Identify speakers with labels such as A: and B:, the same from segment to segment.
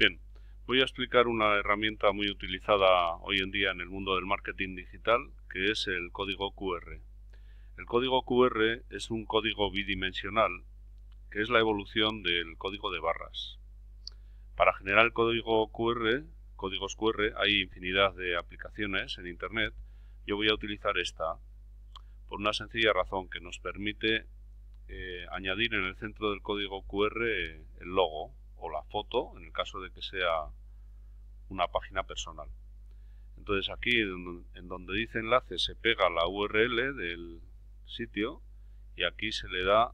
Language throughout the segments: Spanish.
A: Bien, voy a explicar una herramienta muy utilizada hoy en día en el mundo del marketing digital, que es el código QR. El código QR es un código bidimensional, que es la evolución del código de barras. Para generar el código QR, códigos QR, hay infinidad de aplicaciones en Internet. Yo voy a utilizar esta por una sencilla razón que nos permite eh, añadir en el centro del código QR el logo la foto en el caso de que sea una página personal. Entonces aquí en donde dice enlace se pega la URL del sitio y aquí se le da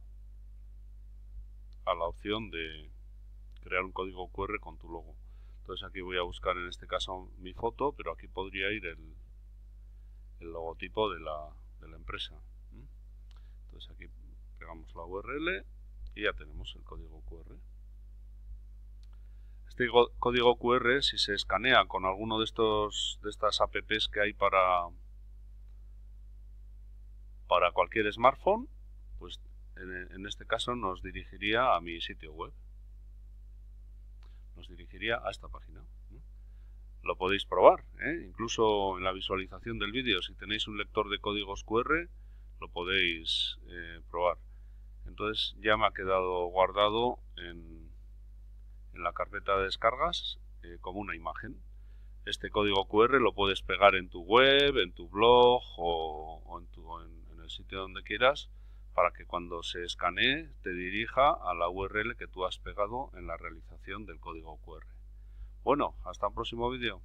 A: a la opción de crear un código QR con tu logo. Entonces aquí voy a buscar en este caso mi foto, pero aquí podría ir el, el logotipo de la, de la empresa. Entonces aquí pegamos la URL y ya tenemos el código este código QR, si se escanea con alguno de estos de estas apps que hay para para cualquier smartphone, pues en, este caso nos dirigiría a mi sitio web. Nos dirigiría a esta página lo podéis probar. ¿eh? Incluso en la visualización del vídeo, si tenéis un lector de códigos QR, lo podéis eh, probar. Entonces ya me ha quedado guardado en en la carpeta de descargas eh, como una imagen. Este código QR lo puedes pegar en tu web, en tu blog o, en, en el sitio donde quieras para que cuando se escanee te dirija a la URL que tú has pegado en la realización del código QR. Bueno, hasta un próximo vídeo.